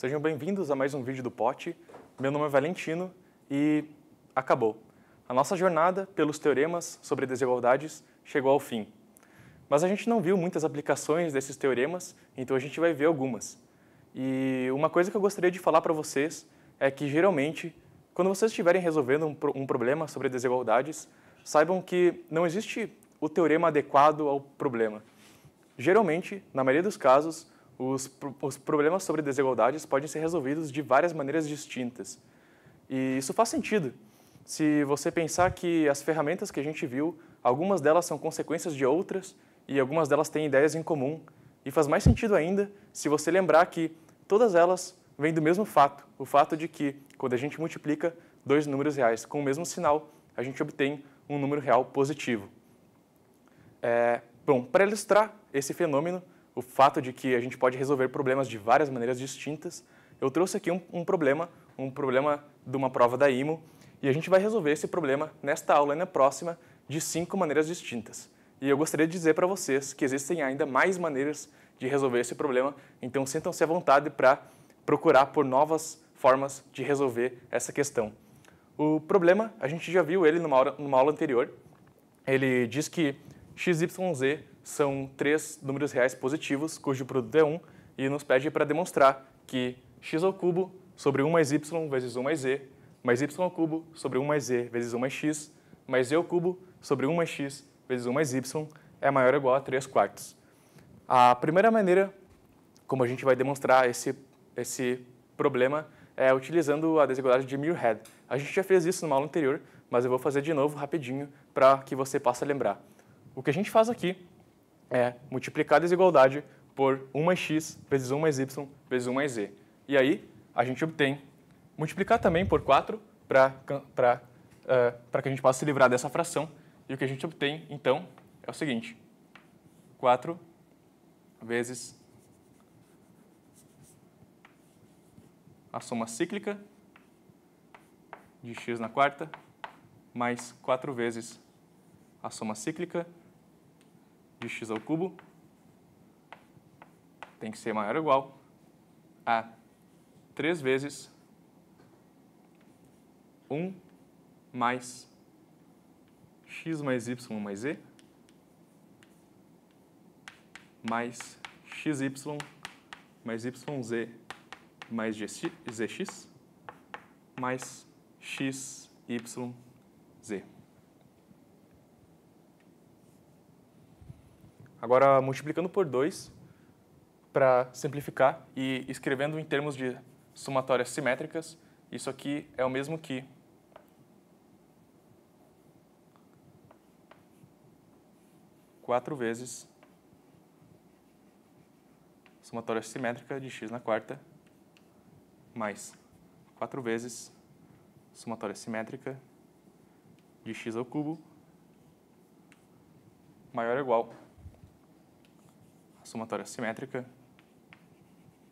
Sejam bem-vindos a mais um vídeo do Pote. Meu nome é Valentino e acabou. A nossa jornada pelos teoremas sobre desigualdades chegou ao fim. Mas a gente não viu muitas aplicações desses teoremas, então a gente vai ver algumas. E uma coisa que eu gostaria de falar para vocês é que, geralmente, quando vocês estiverem resolvendo um, um problema sobre desigualdades, saibam que não existe o teorema adequado ao problema. Geralmente, na maioria dos casos, os, os problemas sobre desigualdades podem ser resolvidos de várias maneiras distintas. E isso faz sentido. Se você pensar que as ferramentas que a gente viu, algumas delas são consequências de outras e algumas delas têm ideias em comum. E faz mais sentido ainda se você lembrar que todas elas vêm do mesmo fato, o fato de que quando a gente multiplica dois números reais com o mesmo sinal, a gente obtém um número real positivo. É, bom, para ilustrar esse fenômeno, o fato de que a gente pode resolver problemas de várias maneiras distintas. Eu trouxe aqui um, um problema, um problema de uma prova da IMO, e a gente vai resolver esse problema nesta aula e na próxima de cinco maneiras distintas. E eu gostaria de dizer para vocês que existem ainda mais maneiras de resolver esse problema, então sintam-se à vontade para procurar por novas formas de resolver essa questão. O problema, a gente já viu ele numa, hora, numa aula anterior, ele diz que xyz são três números reais positivos, cujo produto é 1, e nos pede para demonstrar que x ao cubo sobre 1 mais y vezes 1 mais z, mais y ao cubo sobre 1 mais z vezes 1 mais x, mais z ao cubo sobre 1 mais x vezes 1 mais y é maior ou igual a 3 quartos. A primeira maneira como a gente vai demonstrar esse, esse problema é utilizando a desigualdade de muir A gente já fez isso numa aula anterior, mas eu vou fazer de novo rapidinho para que você possa lembrar. O que a gente faz aqui é multiplicar a desigualdade por 1 mais x vezes 1 mais y vezes 1 mais z. E aí a gente obtém multiplicar também por 4 para uh, que a gente possa se livrar dessa fração. E o que a gente obtém, então, é o seguinte. 4 vezes a soma cíclica de x na quarta mais 4 vezes a soma cíclica de x ao cubo tem que ser maior ou igual a 3 vezes 1 mais x mais y mais z mais xy mais yz mais zx mais xyz. Agora, multiplicando por 2, para simplificar e escrevendo em termos de somatórias simétricas, isso aqui é o mesmo que quatro vezes somatória simétrica de x na quarta mais quatro vezes somatória simétrica de x ao cubo maior ou igual somatória simétrica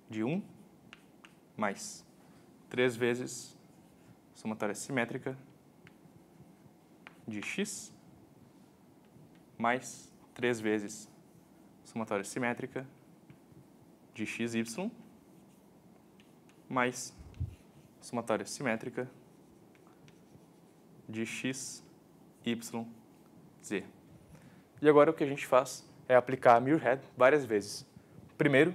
de 1 mais 3 vezes somatória simétrica de x mais 3 vezes somatória simétrica de xy mais somatória simétrica de x, y, z. E agora o que a gente faz é aplicar Muirhead várias vezes. Primeiro,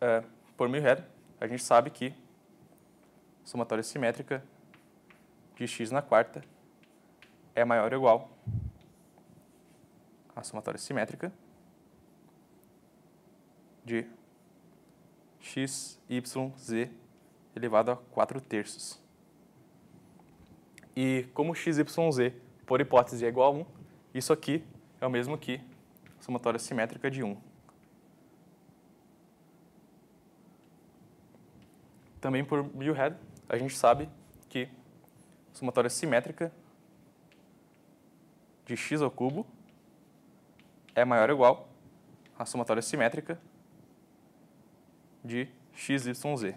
é, por Muirhead, a gente sabe que somatória simétrica de x na quarta é maior ou igual à somatória simétrica de x, y, z elevado a 4 terços. E como x, y, z, por hipótese, é igual a 1, isso aqui é o mesmo que somatória simétrica de 1. Também por Muirhead, a gente sabe que somatória simétrica de x ao cubo é maior ou igual à somatória simétrica de x, y, z.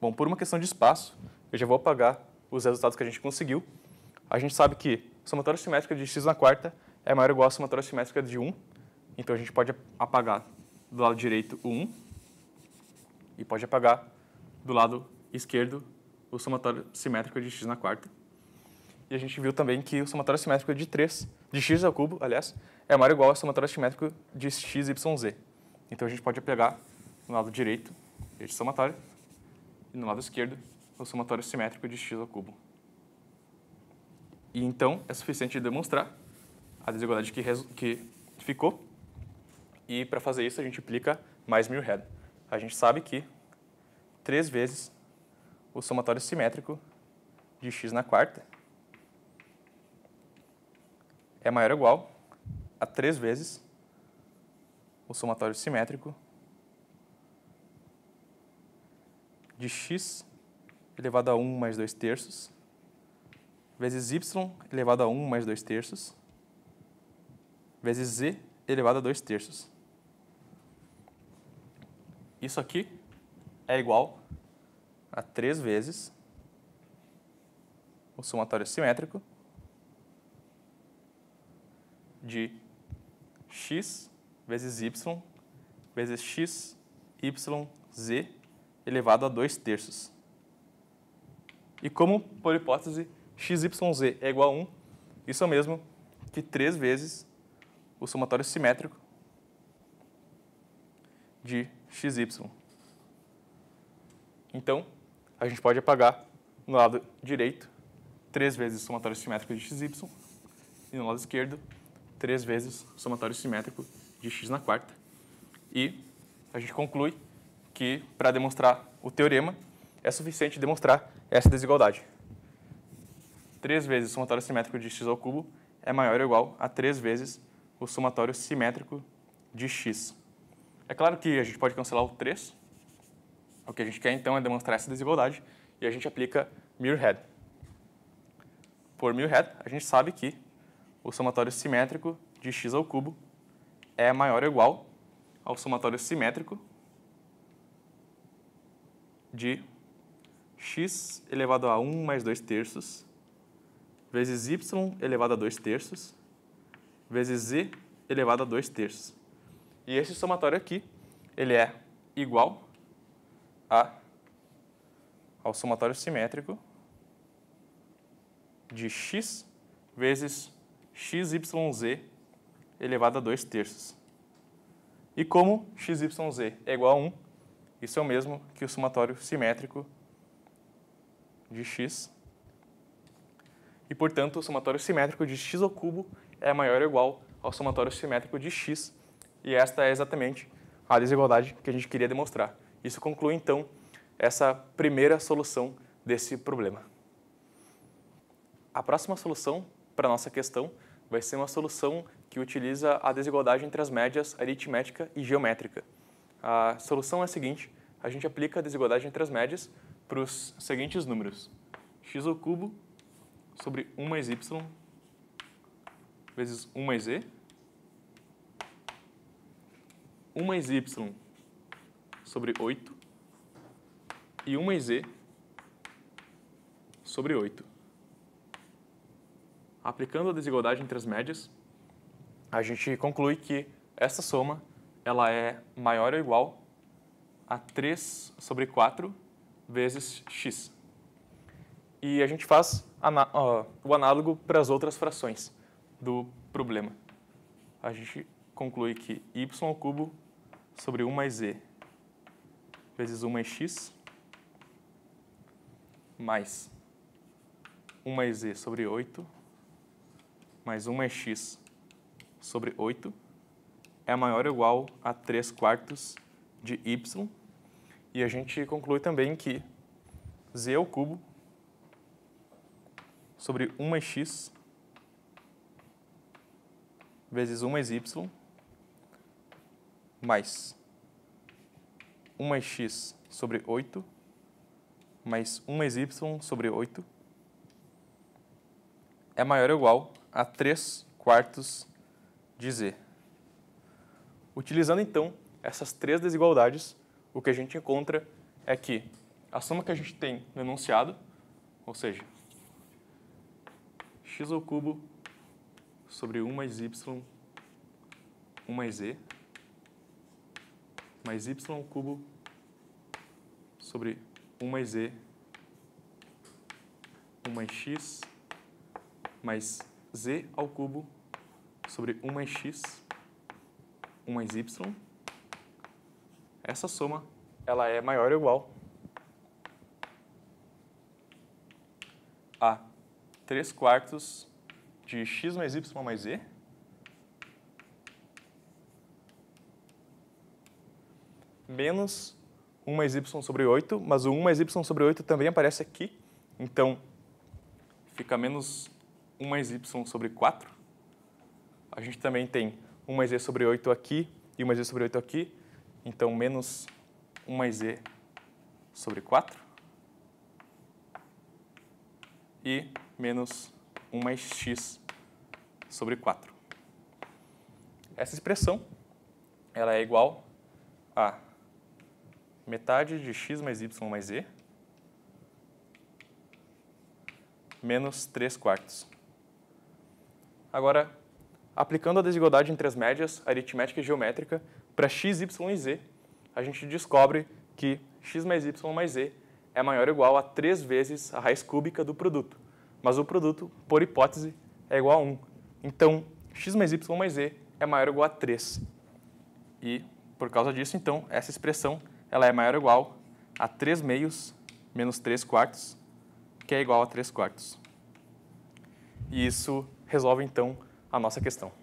Bom, por uma questão de espaço, eu já vou apagar os resultados que a gente conseguiu. A gente sabe que somatória simétrica de x na quarta é maior ou igual à somatória simétrica de 1. Então a gente pode apagar do lado direito o 1 e pode apagar do lado esquerdo o somatório simétrico de x na quarta. E a gente viu também que o somatório simétrico de 3, de x ao cubo, aliás, é maior ou igual ao somatório simétrico de x, y, z. Então a gente pode pegar no lado direito este somatório e no lado esquerdo o somatório simétrico de x ao cubo. E então é suficiente demonstrar a desigualdade que, que ficou. E para fazer isso, a gente aplica mais mil Muirhead. A gente sabe que 3 vezes o somatório simétrico de x na quarta é maior ou igual a 3 vezes o somatório simétrico de x elevado a 1 mais 2 terços vezes y elevado a 1 mais 2 terços vezes z elevado a 2 terços. Isso aqui é igual a 3 vezes o somatório simétrico de x vezes y vezes x, y, z elevado a 2 terços. E como, por hipótese, x, y, z é igual a 1, isso é o mesmo que 3 vezes o somatório simétrico de xy. Então, a gente pode apagar no lado direito 3 vezes o somatório simétrico de xy e no lado esquerdo 3 vezes o somatório simétrico de x na quarta. E a gente conclui que para demonstrar o teorema é suficiente demonstrar essa desigualdade. 3 vezes o somatório simétrico de x ao cubo é maior ou igual a 3 vezes o somatório simétrico de x. É claro que a gente pode cancelar o 3. O que a gente quer, então, é demonstrar essa desigualdade e a gente aplica Muirhead. Por Muirhead, a gente sabe que o somatório simétrico de x ao cubo é maior ou igual ao somatório simétrico de x elevado a 1 mais 2 terços vezes y elevado a 2 terços vezes z elevado a 2 terços. E esse somatório aqui, ele é igual a, ao somatório simétrico de x vezes xyz elevado a 2 terços. E como xyz é igual a 1, isso é o mesmo que o somatório simétrico de x. E, portanto, o somatório simétrico de x ao cubo é maior ou igual ao somatório simétrico de x, e esta é exatamente a desigualdade que a gente queria demonstrar. Isso conclui, então, essa primeira solução desse problema. A próxima solução para a nossa questão vai ser uma solução que utiliza a desigualdade entre as médias aritmética e geométrica. A solução é a seguinte, a gente aplica a desigualdade entre as médias para os seguintes números. x ao cubo sobre 1 mais y vezes 1 mais e. 1 mais y sobre 8 e 1 mais e sobre 8. Aplicando a desigualdade entre as médias, a gente conclui que essa soma ela é maior ou igual a 3 sobre 4 vezes x. E a gente faz o análogo para as outras frações do problema. A gente conclui que y sobre 1 mais z vezes 1 mais x mais 1 mais z sobre 8 mais 1 mais x sobre 8 é maior ou igual a 3 quartos de y. E a gente conclui também que z sobre 1 mais x vezes 1 é mais y mais 1 mais x sobre 8 mais 1 mais y sobre 8 é maior ou igual a 3 quartos de z. Utilizando então essas três desigualdades, o que a gente encontra é que a soma que a gente tem no enunciado, ou seja, x ao cubo sobre 1 mais y, 1 mais z, mais y ao cubo sobre 1 mais z, 1 mais x, mais z ao cubo sobre 1 mais x, 1 mais y. Essa soma ela é maior ou igual a 3 quartos de x mais y mais z. Menos 1 mais y sobre 8, mas o 1 mais y sobre 8 também aparece aqui. Então, fica menos 1 mais y sobre 4. A gente também tem 1 mais z sobre 8 aqui e 1 mais z sobre 8 aqui. Então, menos 1 mais z sobre 4. E menos 1 mais é x sobre 4. Essa expressão ela é igual a metade de x mais y mais z menos 3 quartos. Agora, aplicando a desigualdade entre as médias aritmética e geométrica para x, y e z, a gente descobre que x mais y mais z é maior ou igual a 3 vezes a raiz cúbica do produto mas o produto, por hipótese, é igual a 1. Então, x mais y mais z é maior ou igual a 3. E, por causa disso, então, essa expressão ela é maior ou igual a 3 meios menos 3 quartos, que é igual a 3 quartos. E isso resolve, então, a nossa questão.